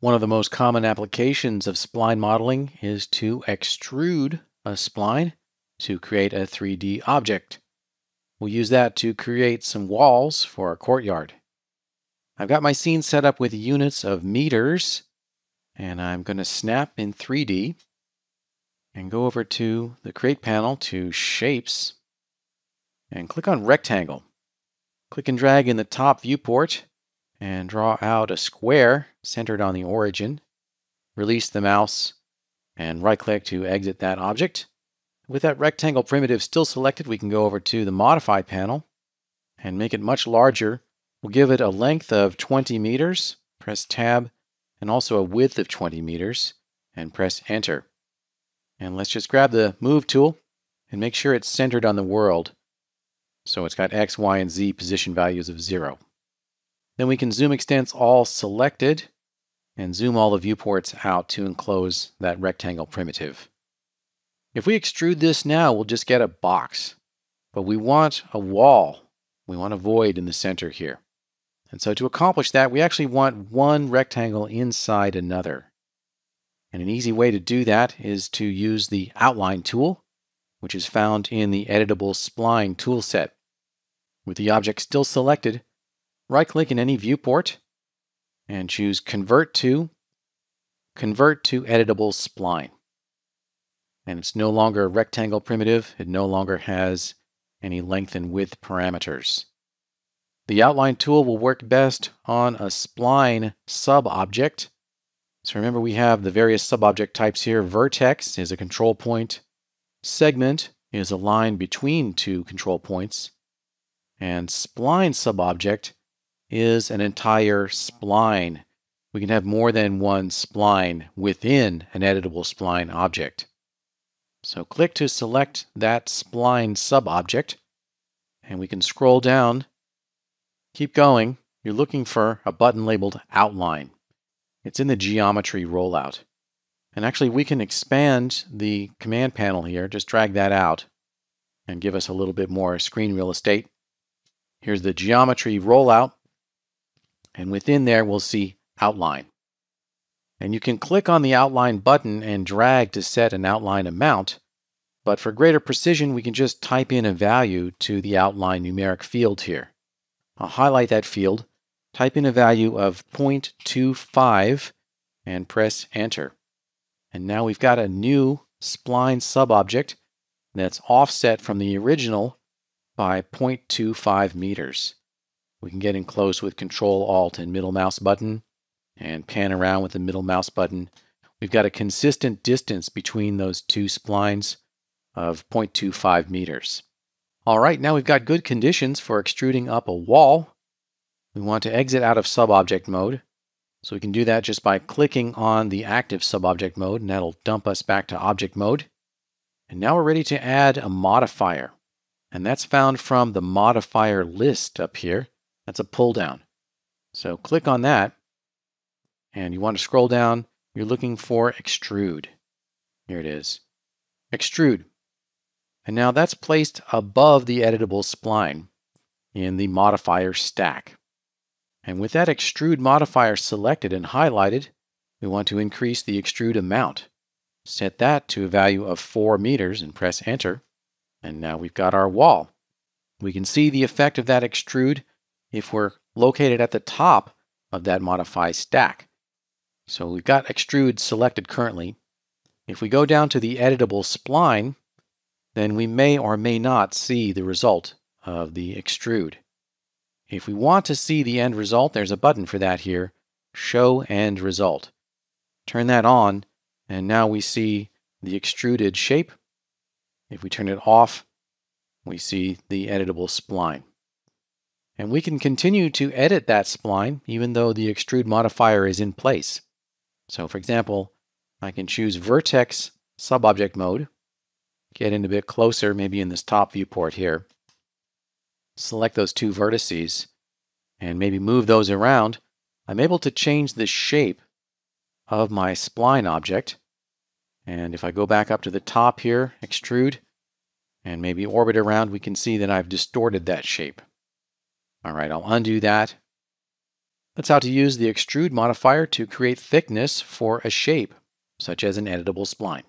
One of the most common applications of spline modeling is to extrude a spline to create a 3D object. We'll use that to create some walls for our courtyard. I've got my scene set up with units of meters, and I'm going to snap in 3D and go over to the Create panel to Shapes and click on Rectangle. Click and drag in the top viewport and draw out a square centered on the origin. Release the mouse and right click to exit that object. With that rectangle primitive still selected, we can go over to the Modify panel and make it much larger. We'll give it a length of 20 meters, press Tab, and also a width of 20 meters, and press Enter. And let's just grab the Move tool and make sure it's centered on the world. So it's got X, Y, and Z position values of zero. Then we can zoom extents all selected and zoom all the viewports out to enclose that rectangle primitive. If we extrude this now, we'll just get a box, but we want a wall. We want a void in the center here. And so to accomplish that, we actually want one rectangle inside another. And an easy way to do that is to use the outline tool, which is found in the editable spline toolset. With the object still selected, right click in any viewport and choose Convert to, Convert to Editable Spline. And it's no longer a rectangle primitive. It no longer has any length and width parameters. The outline tool will work best on a spline sub-object. So remember we have the various sub-object types here. Vertex is a control point. Segment is a line between two control points. And spline sub-object is an entire spline. We can have more than one spline within an editable spline object. So click to select that spline subobject, and we can scroll down, keep going. You're looking for a button labeled Outline. It's in the Geometry rollout. And actually, we can expand the command panel here, just drag that out and give us a little bit more screen real estate. Here's the Geometry rollout. And within there, we'll see outline. And you can click on the outline button and drag to set an outline amount. But for greater precision, we can just type in a value to the outline numeric field here. I'll highlight that field, type in a value of 0.25 and press enter. And now we've got a new spline subobject that's offset from the original by 0.25 meters. We can get in close with Control Alt and middle mouse button and pan around with the middle mouse button. We've got a consistent distance between those two splines of 0.25 meters. All right, now we've got good conditions for extruding up a wall. We want to exit out of subobject mode. So we can do that just by clicking on the active subobject mode and that'll dump us back to object mode. And now we're ready to add a modifier. And that's found from the modifier list up here. That's a pull down. So click on that and you want to scroll down. You're looking for extrude. Here it is. Extrude. And now that's placed above the editable spline in the modifier stack. And with that extrude modifier selected and highlighted, we want to increase the extrude amount. Set that to a value of 4 meters and press enter. And now we've got our wall. We can see the effect of that extrude if we're located at the top of that modify stack. So we've got extrude selected currently. If we go down to the editable spline, then we may or may not see the result of the extrude. If we want to see the end result, there's a button for that here, Show End Result. Turn that on, and now we see the extruded shape. If we turn it off, we see the editable spline. And we can continue to edit that spline even though the extrude modifier is in place. So for example, I can choose vertex subobject mode, get in a bit closer, maybe in this top viewport here, select those two vertices, and maybe move those around, I'm able to change the shape of my spline object. And if I go back up to the top here, extrude, and maybe orbit around, we can see that I've distorted that shape. All right, I'll undo that. That's how to use the extrude modifier to create thickness for a shape, such as an editable spline.